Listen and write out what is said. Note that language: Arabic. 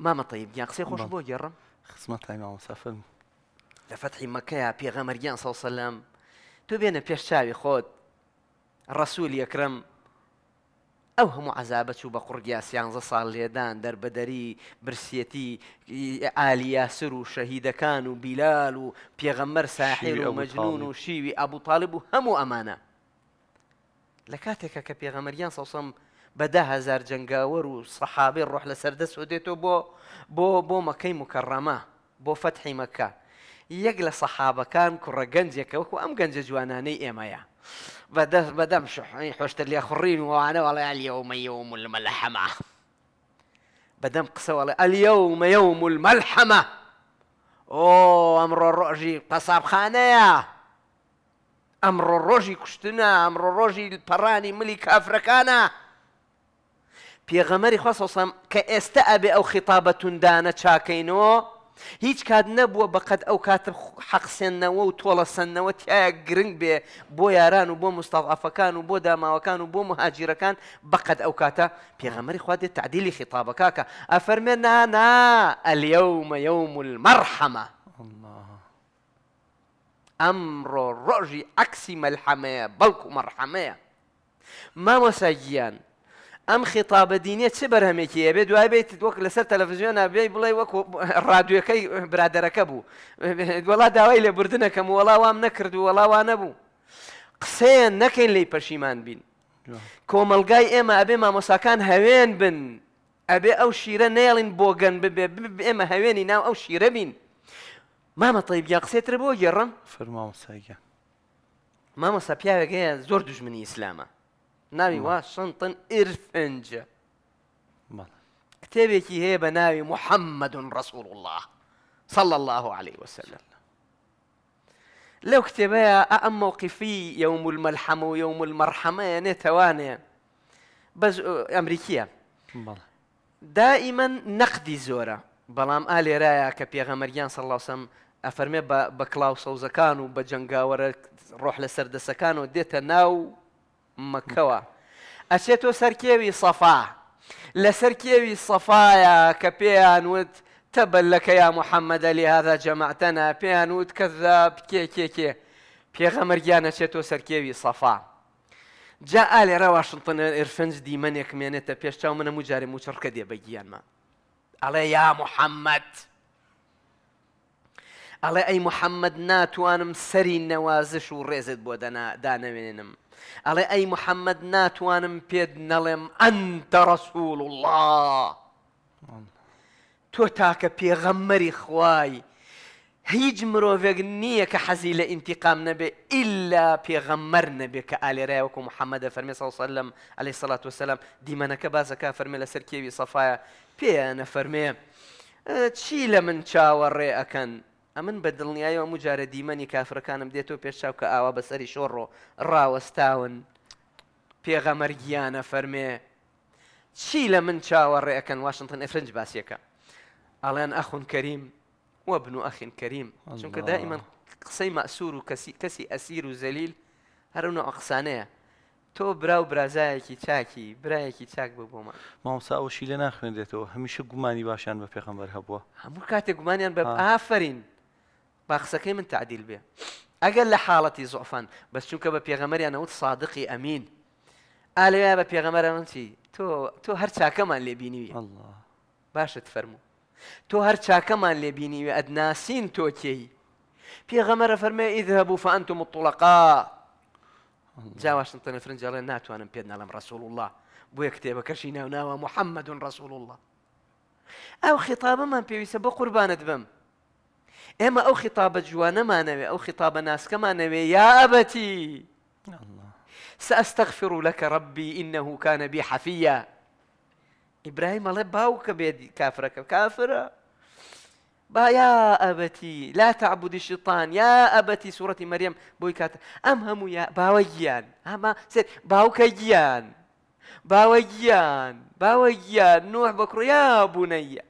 ماما طيب يا قصي خوش بو جرم خصمت طيب عيما مسافر لفتحي مكة بيغا مريان صلى الله عليه وسلم تو بينا بيش شاوي خود الرسول يكرم ئەو هەموو شو و بە قوڕگیاسیانزە يعني ساڵ لێدان دەربەدەری برسیەتی ئالیاسر و شەهیدەکان و بیلال و پێغەمەر ساحیر ساحر ومجنون و ابو طالب تاالب امانه لكاتك ئەمانە لە صلى الله عليه وسلم بداها زار جنگاور و صحابي روح لسردس وديتو بو بو بو مكي مكرمة بو فتح مكة يقل صحابة كان كرة جنجيك وكو أم جنج جواناني إيمايا بدا بدا مشح إيه، حوشت اللي أخرين وأنا ولا اليوم يوم الملحمة بدم قصة ولا اليوم يوم الملحمة أو أمر الرجي قصاب خانيا أمر الرجي كشتنا أمر الرجي البراني ملك أفريقيا پێغەمەری خواسەسەم کە ئێستا ئەبێ ئەو خیتابەتوندانە چاکەینەوە هیچ کات نەبووە بەقەت ئەو کاتە حەقسێنەوە و تۆڵە سنەوە تایە گرنگ بێ بۆ یاران و بۆ مستەڵعافەکان و بۆ داماوەکان و بۆ مهاجیرەکان بەقەت ئەو کاتە پێغەمەری خوا دێت تعدیلی خیتابەکەکە ئەفەرمێ نانا ئەلیەومە یوم المەرحەمە ئەمڕۆ ڕۆژی عکسی مەلحەمەیە بەڵکو مەرحەمەیە مامۆساگییان ئەم خیتابە دینیە چه بەرهمێکی ئەبێ دوای بێت وەک لەسەر تەلەڤزیۆنە بێ بڵێ وەک ڕادوەکەی برادەرەکە بوو وڵا داوای لە بردنەکەم وەڵاوام نەکرد و وەڵاوان نەبوو قسەیان نەکەین لی پەشیمان بین کۆمەلگای ئێمە ئەبێ مامۆساکان هەوێن بن ئەبێ ئەو شیرە نێڵین بۆگەن ببێ ئێمە هەوێنی ناو ئەو شیرە بین مامە تەیبیا قسێتر بۆ گێڕم فەرماوەساگە مامەسا پیاوێکەیە زۆر دژمنی ئیسلامە ناوي نعم. واشنطن ئرفنج کتێبێکی هەیە هي بناوي محمد رسول الله صلى الله عليه وسلم لو كتبها أم موقفي يوم الملحمة ويوم المرحمة يعني تواني بس أمريكية دائما نقدي زورا بلام آلي رايا كبيغمريان صلى الله عليه وسلم أفرمي بكلاو سوزكان وبجنقاورة روح سكانو ديتا ناو مەکەوە ئەچێت تۆ سەرکێوی سەفا لە سەرکێوی سەفاایە کە پێیان وت تەبلەکە یا محەممەدە لێ هادا جەماعتەنا پێیان وت کەذە بکێ کێکێ پێغەمەرگیان ئەچێت تۆ سەرکێوی سەفا. جا ئالێرە واشنتن ئرفنج دیمەنێک مێنێتە پێشچاو منە و جارێ موچڕکە دێ بەگیانمە. ئەڵێ یا محەممەد ئەڵێ ئەی محەممەد ناتوانم سەری نەوازش و ڕێزت بۆ دانەوێنم. على أي محمد ناتوان بيد نلم أنت رسول الله تو تاك بيغمري خواي هيج في غنيه كحزيلة انتقام نبي إلا بيغمر نبي كآل رأيوك محمد فرمي صلى الله عليه وسلم عليه الصلاة والسلام ديما نكبازة كفرمي لسركيبي صفايا بي انا فرمي تشيل من شاور رأيكن ئەمن بە دڵنیایەوە مجارە دیمەنی کافرەکانم دێتەوە پێشچاو کە ئاوا بەسەری شۆڕۆ ڕاوەستاون پێغەمەرگیانە فەرمێ چی لە من چاوەڕێەکەن واشنگتن ئەفرنج باسیەکە ئەڵیان ئەخون کەریم وە بن و ئەخین کەریم چونکە دائیمەن قسەی مەسوور و کەسی ئەسیر و زەلیل هەرونە ئەقسانەیە تۆ برا و برازایەکی چاکی برایەکی چاک بە بۆمە مامساوەشی لە ناخوێندێتەوە هەمیشە گومانی باشیان بە پێخەمبەر هەبووە هەموو کاتێک گومانیان بە ئافرین باخسەکەی من تعدیل بێ ئەگەر لە حاڵەتی زۆفان أنا وت صادقي أمين قال يا ئەمین ئالەیە أنا پێغەمەرە تو تو هرتا كمان اللي بيني لێبینیوی الله باشت فەرموو تۆ هەر چاکەمان لێبینیوێ ئەدناسین تۆ کێی پێغەمەرە فەرمێ اذهبوا فانتم الطلقاء واشنطن الفرنجي تەنە ناتو أنا بيدنا لم رسول الله يكتب كرشينا ونا ومحمد رسول الله أو خێتابەمان ما بە قوربانت بم ئێمە ئەو خیتابە جوانەمانەوێ ئەو خیتابە ناسکەمانەوێ یا ئەبەتی سأستغفر لك ربي إنه كان بي حفيا إبراهيم الله باوك بيدي كافرك كافرة با يا أبتي لا تعبد الشيطان يا أبتي سورة مريم بويكات أم هم يا باويان أما سير باوكيان باويان باويان نوح بكر يا بني